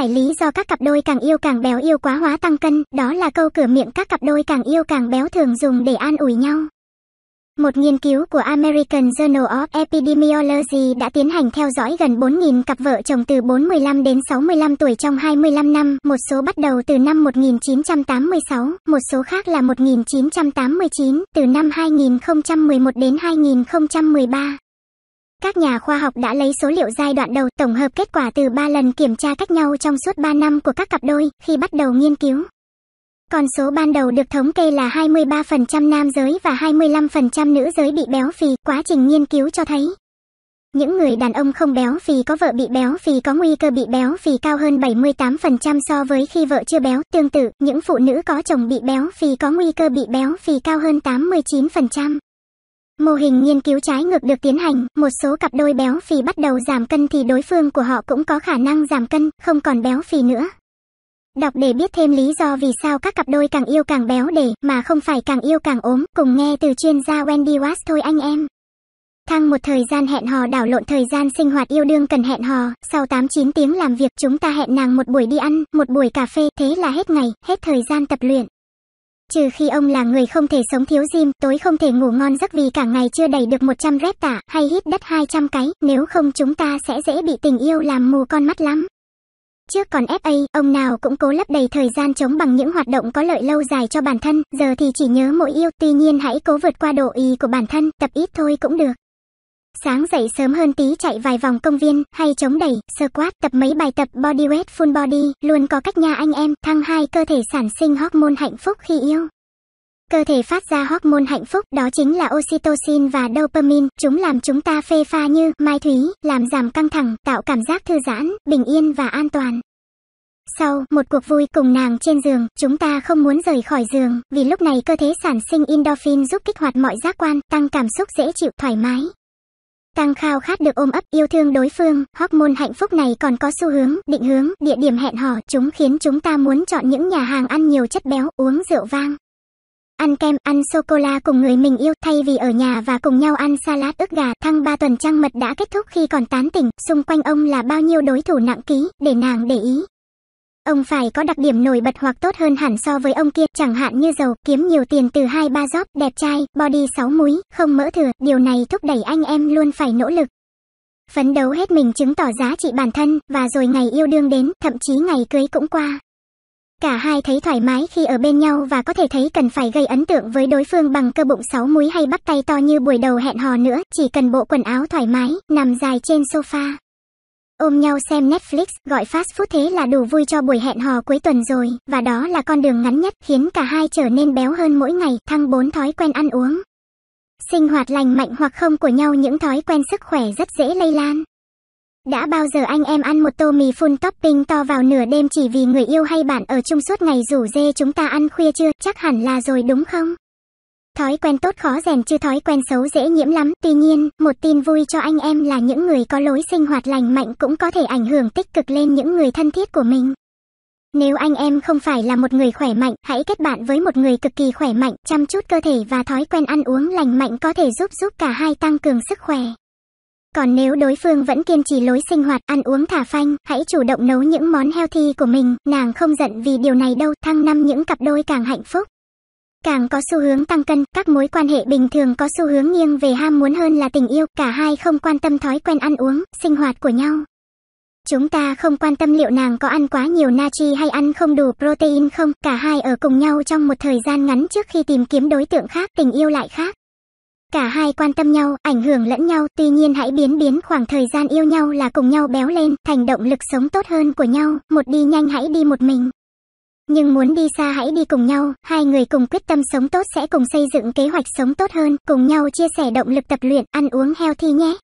giải lý do các cặp đôi càng yêu càng béo yêu quá hóa tăng cân, đó là câu cửa miệng các cặp đôi càng yêu càng béo thường dùng để an ủi nhau. Một nghiên cứu của American Journal of Epidemiology đã tiến hành theo dõi gần 4.000 cặp vợ chồng từ 45 đến 65 tuổi trong 25 năm, một số bắt đầu từ năm 1986, một số khác là 1989, từ năm 2011 đến 2013. Các nhà khoa học đã lấy số liệu giai đoạn đầu tổng hợp kết quả từ 3 lần kiểm tra cách nhau trong suốt 3 năm của các cặp đôi khi bắt đầu nghiên cứu. Con số ban đầu được thống kê là 23% nam giới và 25% nữ giới bị béo phì. Quá trình nghiên cứu cho thấy, những người đàn ông không béo phì có vợ bị béo phì có nguy cơ bị béo phì cao hơn 78% so với khi vợ chưa béo. Tương tự, những phụ nữ có chồng bị béo phì có nguy cơ bị béo phì cao hơn 89%. Mô hình nghiên cứu trái ngược được tiến hành, một số cặp đôi béo phì bắt đầu giảm cân thì đối phương của họ cũng có khả năng giảm cân, không còn béo phì nữa. Đọc để biết thêm lý do vì sao các cặp đôi càng yêu càng béo để mà không phải càng yêu càng ốm, cùng nghe từ chuyên gia Wendy Watts thôi anh em. Thăng một thời gian hẹn hò đảo lộn thời gian sinh hoạt yêu đương cần hẹn hò, sau 8-9 tiếng làm việc chúng ta hẹn nàng một buổi đi ăn, một buổi cà phê, thế là hết ngày, hết thời gian tập luyện trừ khi ông là người không thể sống thiếu gym, tối không thể ngủ ngon giấc vì cả ngày chưa đầy được 100 rep tạ hay hít đất 200 cái, nếu không chúng ta sẽ dễ bị tình yêu làm mù con mắt lắm. Trước còn FA, ông nào cũng cố lấp đầy thời gian chống bằng những hoạt động có lợi lâu dài cho bản thân, giờ thì chỉ nhớ mỗi yêu, tuy nhiên hãy cố vượt qua độ ý của bản thân, tập ít thôi cũng được sáng dậy sớm hơn tí chạy vài vòng công viên hay chống đẩy, squat, tập mấy bài tập bodyweight full body, luôn có cách nha anh em thăng hai cơ thể sản sinh hormone hạnh phúc khi yêu. Cơ thể phát ra hormone hạnh phúc đó chính là oxytocin và dopamine, chúng làm chúng ta phê pha như mai thúy, làm giảm căng thẳng, tạo cảm giác thư giãn, bình yên và an toàn. Sau một cuộc vui cùng nàng trên giường, chúng ta không muốn rời khỏi giường, vì lúc này cơ thể sản sinh endorphin giúp kích hoạt mọi giác quan, tăng cảm xúc dễ chịu thoải mái, tăng khao khát được ôm ấp yêu thương đối phương, hormone hạnh phúc này còn có xu hướng, định hướng, địa điểm hẹn hò, chúng khiến chúng ta muốn chọn những nhà hàng ăn nhiều chất béo, uống rượu vang. Ăn kem, ăn sô-cô-la cùng người mình yêu thay vì ở nhà và cùng nhau ăn salad ức gà. Thăng ba tuần trăng mật đã kết thúc khi còn tán tỉnh, xung quanh ông là bao nhiêu đối thủ nặng ký, để nàng để ý, Ông phải có đặc điểm nổi bật hoặc tốt hơn hẳn so với ông kia, chẳng hạn như giàu, kiếm nhiều tiền từ hai ba job, đẹp trai, body sáu múi, không mỡ thừa, điều này thúc đẩy anh em luôn phải nỗ lực. Phấn đấu hết mình chứng tỏ giá trị bản thân, và rồi ngày yêu đương đến, thậm chí ngày cưới cũng qua. Cả hai thấy thoải mái khi ở bên nhau và có thể thấy cần phải gây ấn tượng với đối phương bằng cơ bụng sáu múi hay bắp tay to như buổi đầu hẹn hò nữa, chỉ cần bộ quần áo thoải mái, nằm dài trên sofa. Ôm nhau xem Netflix, gọi fast food thế là đủ vui cho buổi hẹn hò cuối tuần rồi, và đó là con đường ngắn nhất khiến cả hai trở nên béo hơn mỗi ngày, thăng bốn thói quen ăn uống. Sinh hoạt lành mạnh hoặc không của nhau những thói quen sức khỏe rất dễ lây lan. Đã bao giờ anh em ăn một tô mì full topping to vào nửa đêm chỉ vì người yêu hay bạn ở chung suốt ngày rủ dê chúng ta ăn khuya chưa, chắc hẳn là rồi đúng không? Thói quen tốt khó rèn chứ thói quen xấu dễ nhiễm lắm. Tuy nhiên, một tin vui cho anh em là những người có lối sinh hoạt lành mạnh cũng có thể ảnh hưởng tích cực lên những người thân thiết của mình. Nếu anh em không phải là một người khỏe mạnh, hãy kết bạn với một người cực kỳ khỏe mạnh, chăm chút cơ thể và thói quen ăn uống lành mạnh có thể giúp giúp cả hai tăng cường sức khỏe. Còn nếu đối phương vẫn kiên trì lối sinh hoạt ăn uống thả phanh, hãy chủ động nấu những món healthy của mình, nàng không giận vì điều này đâu, thăng năm những cặp đôi càng hạnh phúc càng có xu hướng tăng cân, các mối quan hệ bình thường có xu hướng nghiêng về ham muốn hơn là tình yêu, cả hai không quan tâm thói quen ăn uống, sinh hoạt của nhau. Chúng ta không quan tâm liệu nàng có ăn quá nhiều natri hay ăn không đủ protein không, cả hai ở cùng nhau trong một thời gian ngắn trước khi tìm kiếm đối tượng khác, tình yêu lại khác. Cả hai quan tâm nhau, ảnh hưởng lẫn nhau, tuy nhiên hãy biến biến khoảng thời gian yêu nhau là cùng nhau béo lên, thành động lực sống tốt hơn của nhau, một đi nhanh hãy đi một mình nhưng muốn đi xa hãy đi cùng nhau, hai người cùng quyết tâm sống tốt sẽ cùng xây dựng kế hoạch sống tốt hơn, cùng nhau chia sẻ động lực tập luyện, ăn uống healthy nhé.